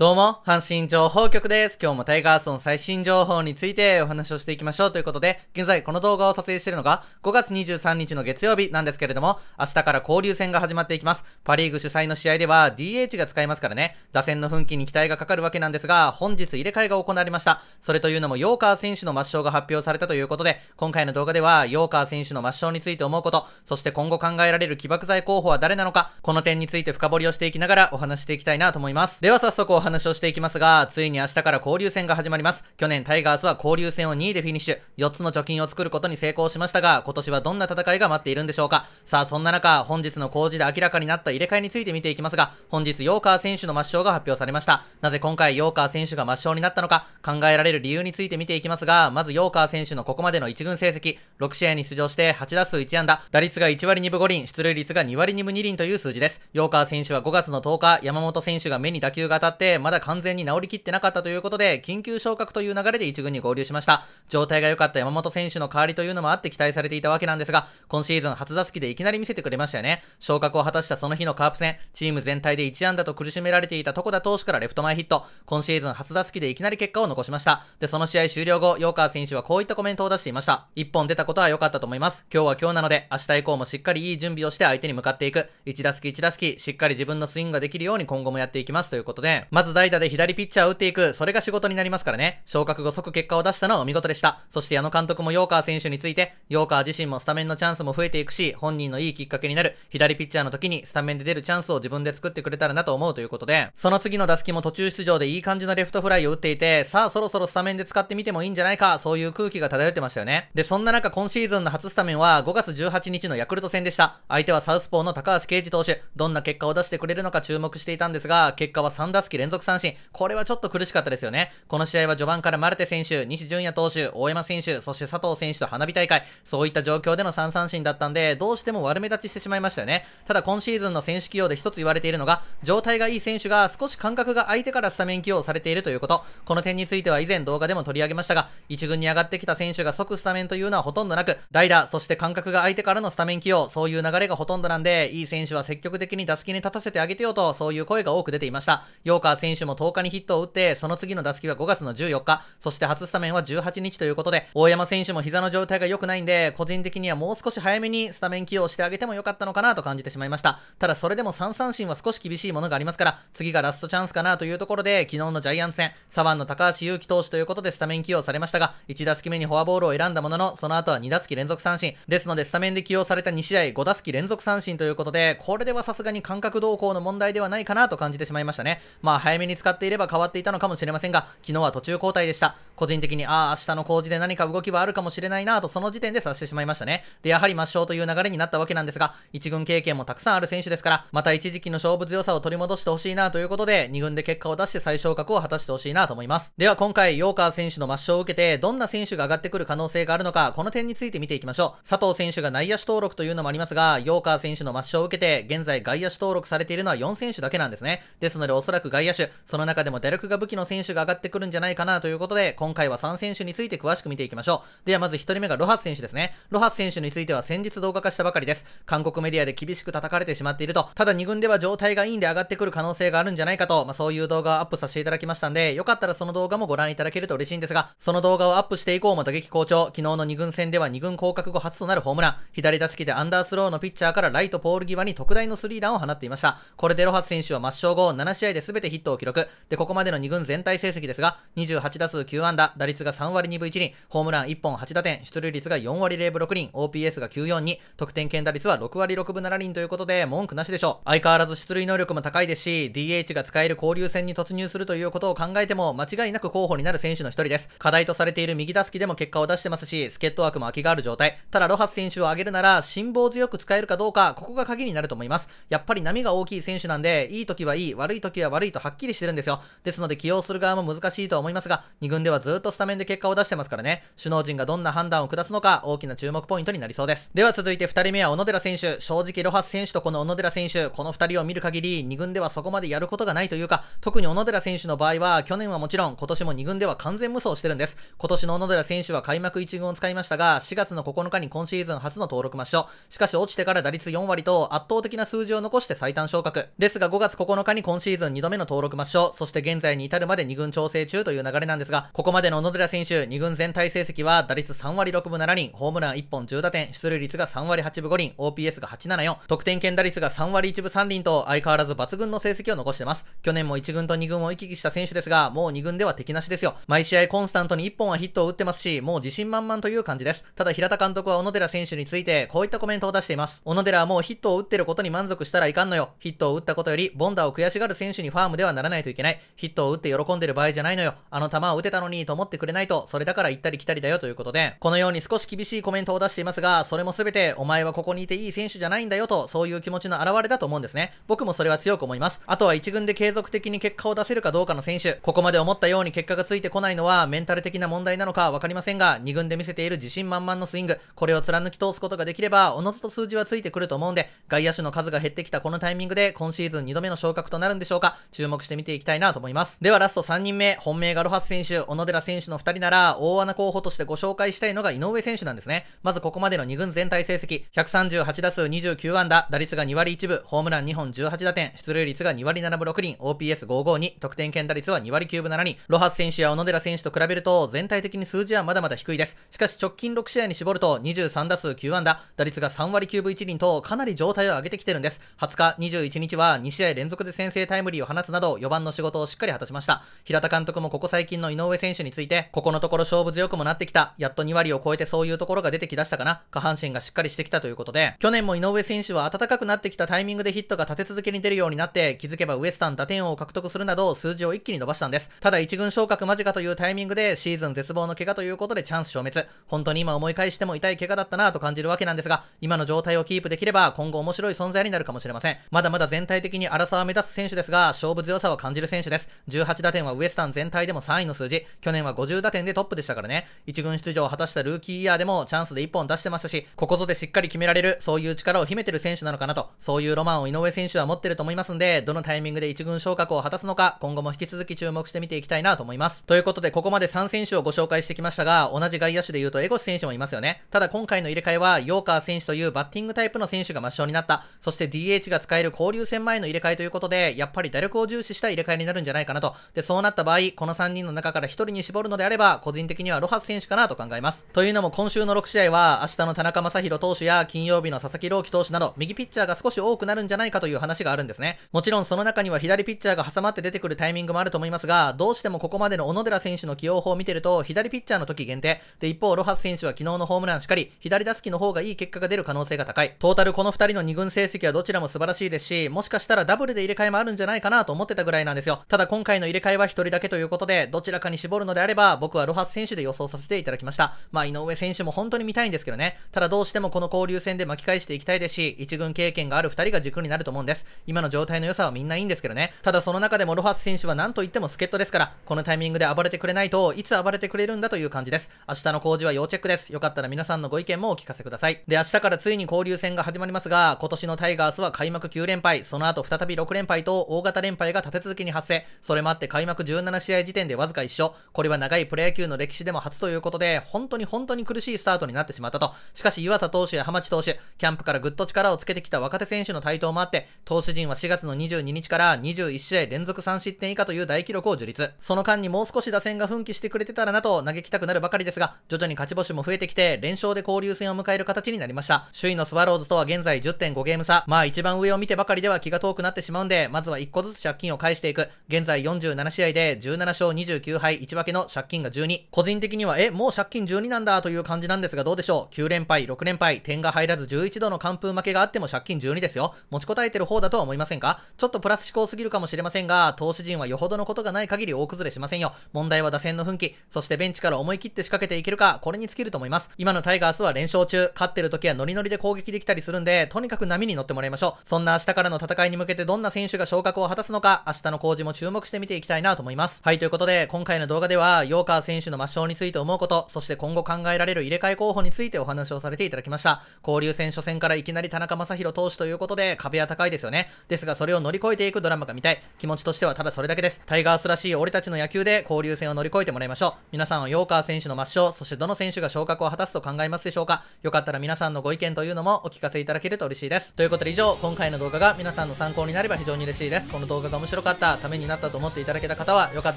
どうも、阪神情報局です。今日もタイガースの最新情報についてお話をしていきましょうということで、現在この動画を撮影しているのが5月23日の月曜日なんですけれども、明日から交流戦が始まっていきます。パリーグ主催の試合では DH が使えますからね、打線の奮起に期待がかかるわけなんですが、本日入れ替えが行われました。それというのもヨーカー選手の抹消が発表されたということで、今回の動画ではヨーカー選手の抹消について思うこと、そして今後考えられる起爆剤候補は誰なのか、この点について深掘りをしていきながらお話していきたいなと思います。では早速話をしていきますが、ついに明日から交流戦が始まります。去年タイガースは交流戦を2位でフィニッシュ、4つの貯金を作ることに成功しましたが、今年はどんな戦いが待っているんでしょうか。さあ、そんな中、本日の工事で明らかになった入れ替えについて見ていきますが、本日、ヨーカー選手の抹消が発表されました。なぜ今回、ヨーカー選手が抹消になったのか、考えられる理由について見ていきますが、まずヨーカー選手のここまでの一軍成績、6試合に出場して8打数1安打、打率が1割2分5厘、出塁率が2割2分2厘という数字です。ヨーカー選手は5月の10日、山本選手が目に打球が当たって、まだ完全に治りきってなかったということで、緊急昇格という流れで1軍に合流しました。状態が良かった山本選手の代わりというのもあって期待されていたわけなんですが、今シーズン初打席でいきなり見せてくれましたよね。昇格を果たしたその日のカープ戦、チーム全体で1安打と苦しめられていた床田投手からレフト前ヒット、今シーズン初打席でいきなり結果を残しました。で、その試合終了後、ヨーカー選手はこういったコメントを出していました。1本出たことは良かったと思います。今日は今日なので、明日以降もしっかりいい準備をして相手に向かっていく。1打席1打席、しっかり自分のスイングができるように今後もやっていきますということで、ままず代打で左ピッチャーを打っていく、それが仕事になりますからね。昇格後即結果を出したのはお見事でした。そして矢野監督もヨーカー選手について、ヨーカー自身もスタメンのチャンスも増えていくし、本人のいいきっかけになる、左ピッチャーの時にスタメンで出るチャンスを自分で作ってくれたらなと思うということで、その次の打席も途中出場でいい感じのレフトフライを打っていて、さあそろそろスタメンで使ってみてもいいんじゃないか、そういう空気が漂ってましたよね。で、そんな中今シーズンの初スタメンは5月18日のヤクルト戦でした。相手はサウスポーの高橋啓二投手。どんな結果を出してくれるのか注目していたんですが、結果は3打席連続三振。これはちょっと苦しかったですよね。この試合は序盤からマルテ選手、西純也投手、大山選手、そして佐藤選手と花火大会、そういった状況での3三振だったんで、どうしても悪目立ちしてしまいましたよね。ただ今シーズンの選手起用で一つ言われているのが、状態がいい選手が少し感覚が相手からスタメン起用されているということ。この点については以前動画でも取り上げましたが、1軍に上がってきた選手が即スタメンというのはほとんどなく、代打、そして感覚が相手からのスタメン起用、そういう流れがほとんどなんで、いい選手は積極的に打席に立たせてあげてよと、そういう声が多く出ていました。ヨーカー選手も10日にヒットを打って、その次の打席は5月の14日、そして初スタメンは18日ということで、大山選手も膝の状態が良くないんで、個人的にはもう少し早めにスタメン起用してあげても良かったのかなと感じてしまいました。ただそれでも3三振は少し厳しいものがありますから、次がラストチャンスかなというところで、昨日のジャイアンツ戦、左腕の高橋優希投手ということでスタメン起用されましたが、1打席目にフォアボールを選んだものの、その後は2打席連続三振。ですので、スタメンで起用された2試合5打席連続三振ということで、これではさすがに感覚動向の問題ではないかなと感じてしまいましたね。まあ、早めに使っていれば変わっていたのかもしれませんが、昨日は途中交代でした。個人的に、ああ、明日の工事で何か動きはあるかもしれないなと、その時点で察してしまいましたね。で、やはり抹消という流れになったわけなんですが、1軍経験もたくさんある選手ですから、また一時期の勝負強さを取り戻してほしいなということで、2軍で結果を出して最昇格を果たしてほしいなと思います。では今回、ヨーカー選手の抹消を受けて、どんな選手が上がってくる可能性があるのか、この点について見ていきましょう。佐藤選手が内野手登録というのもありますが、ヨーカー選手の抹消を受けて、現在外野手登録されているのは4選手だけなんですね。ですのでおそらく外野手手、その中でも打力が武器の選手が上がってくるんじゃないかなということで、今回は3選手について詳しく見ていきましょう。ではまず1人目がロハス選手ですね。ロハス選手については先日動画化したばかりです。韓国メディアで厳しく叩かれてしまっていると、ただ2軍では状態がいいんで上がってくる可能性があるんじゃないかと、まあ、そういう動画をアップさせていただきましたんで、よかったらその動画もご覧いただけると嬉しいんですが、その動画をアップして以降も打撃好調、昨日の2軍戦では2軍降格後初となるホームラン、左打席でアンダースローのピッチャーからライトポール際に特大のスリーランを放っていました。これでロハス選手は抹消後、7試合で全てヒットトを記録。で、ここまでの2軍全体成績ですが、28打数9安打、打率が3割2分1厘、ホームラン1本8打点、出塁率が4割0分6厘、OPS が942、得点圏打率は6割6分7厘ということで、文句なしでしょう。相変わらず出塁能力も高いですし、DH が使える交流戦に突入するということを考えても、間違いなく候補になる選手の一人です。課題とされている右打席でも結果を出してますし、助っ人枠も空きがある状態。ただ、ロハス選手を挙げるなら、辛抱強く使えるかどうか、ここが鍵になると思います。やっぱり波が大きい選手なんで、いい時はいい、悪い時は悪いとはっきりしてるんですよ。ですので起用する側も難しいとは思いますが、2軍ではずっとスタメンで結果を出してますからね、首脳陣がどんな判断を下すのか大きな注目ポイントになりそうです。では続いて2人目は小野寺選手。正直ロハス選手とこの小野寺選手、この2人を見る限り2軍ではそこまでやることがないというか、特に小野寺選手の場合は去年はもちろん今年も2軍では完全無双してるんです。今年の小野寺選手は開幕1軍を使いましたが、4月の9日に今シーズン初の登録抹消。しかし落ちてから打率4割と圧倒的な数字を残して最短昇格。ですが5月9日に今シーズン2度目の登録6抹消、そして現在に至るまで2軍調整中という流れなんですが、ここまでの小野寺選手、2軍全体成績は打率3割6分7厘、ホームラン1本10打点、出塁率が3割8分5厘、OPS が874、得点圏打率が3割1分3厘と相変わらず抜群の成績を残してます。去年も1軍と2軍を行き来した選手ですが、もう2軍では敵なしですよ。毎試合コンスタントに1本はヒットを打ってますし、もう自信満々という感じです。ただ平田監督は小野寺選手について、こういったコメントを出しています。小野寺はもうヒットを打ってることに満足したらいかんのよ。ヒットを打ったことより、ボンダを悔しがる選手にファームでははならないといけない。ヒットを打って喜んでる場合じゃないのよ。あの球を打てたのにと思ってくれないと、それだから行ったり来たりだよということで、このように少し厳しいコメントを出していますが、それも全てお前はここにいていい選手じゃないんだよと、そういう気持ちの表れだと思うんですね。僕もそれは強く思います。あとは1軍で継続的に結果を出せるかどうかの選手、ここまで思ったように結果がついてこないのはメンタル的な問題なのかわかりませんが、2軍で見せている自信満々のスイング、これを貫き通すことができれば、おのずと数字はついてくると思うんで、外野手の数が減ってきたこのタイミングで今シーズン2度目の昇格となるんでしょうか。注目して見ていきたいなと思います。ではラスト3人目、本命がロハス選手、小野寺選手の2人なら、大穴候補としてご紹介したいのが井上選手なんですね。まずここまでの2軍全体成績、138打数29安打、打率が2割1分、ホームラン2本18打点、出塁率が2割7分6厘、OPS552、得点圏打率は2割9分7厘。ロハス選手や小野寺選手と比べると、全体的に数字はまだまだ低いです。しかし直近6試合に絞ると、23打数9安打、打率が3割9分1厘と、かなり状態を上げてきてるんです。20日、21日は2試合連続で先制タイムリーを放つなど、今日4番の仕事をしっかり果たしました。平田監督もここ最近の井上選手について、ここのところ勝負強くもなってきた。やっと2割を超えてそういうところが出てきだしたかな。下半身がしっかりしてきたということで、去年も井上選手は暖かくなってきたタイミングでヒットが立て続けに出るようになって、気づけばウエスタン打点王を獲得するなど数字を一気に伸ばしたんです。ただ1軍昇格間近というタイミングでシーズン絶望の怪我ということでチャンス消滅。本当に今思い返しても痛い怪我だったなと感じるわけなんですが、今の状態をキープできれば今後面白い存在になるかもしれません。まだまだ全体的に争さ目立つ選手ですが、勝負強良さを感じる選手です。18打点はウエスタン全体でも3位の数字。去年は50打点でトップでしたからね。1軍出場を果たしたルーキーイヤーでもチャンスで1本出してましたし、ここぞでしっかり決められる、そういう力を秘めてる選手なのかなと、そういうロマンを井上選手は持ってると思いますんで、どのタイミングで1軍昇格を果たすのか、今後も引き続き注目して見ていきたいなと思います。ということで、ここまで3選手をご紹介してきましたが、同じ外野手で言うとエゴス選手もいますよね。ただ今回の入れ替えは、ヨーカー選手というバッティングタイプの選手が抹消になった。そして DH が使える交流戦前の入れ替えということで、やっぱり打力を重視した入れ替えになるんじゃないかなと。で、そうなった場合、この3人の中から1人に絞るのであれば、個人的にはロハス選手かなと考えます。というのも今週の6試合は、明日の田中将大投手や金曜日の佐々木朗希投手など、右ピッチャーが少し多くなるんじゃないかという話があるんですね。もちろんその中には左ピッチャーが挟まって出てくるタイミングもあると思いますが、どうしてもここまでの小野寺選手の起用法を見てると、左ピッチャーの時限定。で、一方、ロハス選手は昨日のホームランしかり、左打席の方がいい結果が出る可能性が高い。トータルこの2人の2軍成績はどちらも素晴らしいですし、もしかしたらダブルで入れ替えもあるんじゃないかなと思ってたたぐらいなんですよ。ただ今回の入れ替えは1人だけということで、どちらかに絞るのであれば、僕はロハス選手で予想させていただきました。まあ、井上選手も本当に見たいんですけどね。ただどうしてもこの交流戦で巻き返していきたいですし、1軍経験がある2人が軸になると思うんです。今の状態の良さはみんないいんですけどね。ただその中でもロハス選手は何と言っても助っ人ですから、このタイミングで暴れてくれないといつ暴れてくれるんだという感じです。明日の工事は要チェックです。よかったら皆さんのご意見もお聞かせください。で、明日からついに交流戦が始まりますが、今年のタイガースは開幕9連敗、その後再び6連敗と大型連敗が立て続けに発生。それもあって開幕17試合時点でわずか一勝。これは長いプロ野球の歴史でも初ということで、本当に本当に苦しいスタートになってしまったと。しかし湯浅投手や浜地投手、キャンプからぐっと力をつけてきた若手選手の台頭もあって、投手陣は4月の22日から21試合連続3失点以下という大記録を樹立。その間にもう少し打線が奮起してくれてたらなと嘆きたくなるばかりですが、徐々に勝ち星も増えてきて、連勝で交流戦を迎える形になりました。首位のスワローズとは現在10.5ゲーム差。まあ一番上を見てばかりでは気が遠くなってしまうんで、まずは1個ずつ借金を返していく。現在47試合で17勝29敗1分けの借金が12。個人的には、え、もう借金12なんだという感じなんですがどうでしょう ?9 連敗、6連敗、点が入らず11度の完封負けがあっても借金12ですよ。持ちこたえてる方だとは思いませんかちょっとプラス思考すぎるかもしれませんが、投手陣はよほどのことがない限り大崩れしませんよ。問題は打線の奮起、そしてベンチから思い切って仕掛けていけるか、これに尽きると思います。今のタイガースは連勝中、勝ってる時はノリノリで攻撃できたりするんで、とにかく波に乗ってもらいましょう。そんな明日からの戦いに向けてどんな選手が昇格を果たすのか、明日の工事も注目して見ていきたいなと思います。はい、ということで、今回の動画では、ヨーカー選手の抹消について思うこと、そして今後考えられる入れ替え候補についてお話をされていただきました。交流戦初戦からいきなり田中将大投手ということで、壁は高いですよね。ですが、それを乗り越えていくドラマが見たい。気持ちとしてはただそれだけです。タイガースらしい俺たちの野球で交流戦を乗り越えてもらいましょう。皆さんはヨーカー選手の抹消、そしてどの選手が昇格を果たすと考えますでしょうかよかったら皆さんのご意見というのもお聞かせいただけると嬉しいです。ということで以上、今回の動画が皆さんの参考になれば非常に嬉しいです。この動画が面白かった、ためになったと思っていただけた方は、よかっ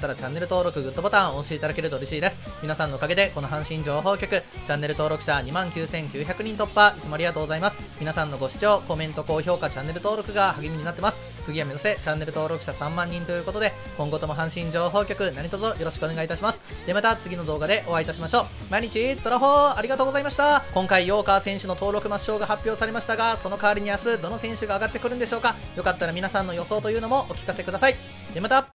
たらチャンネル登録、グッドボタンを押していただけると嬉しいです。皆さんのおかげで、この阪神情報局、チャンネル登録者29,900人突破、いつもありがとうございます。皆さんのご視聴、コメント、高評価、チャンネル登録が励みになってます。次は目指せ、チャンネル登録者3万人ということで、今後とも阪神情報局、何卒よろしくお願いいたします。で、また次の動画でお会いいたしましょう。毎日、ドラォーありがとうございました今回、ヨーカー選手の登録抹消が発表されましたが、その代わりに明日、どの選手が上がってくるんでしょうかよかったら皆さんの予想というのもお聞かせください。ではまた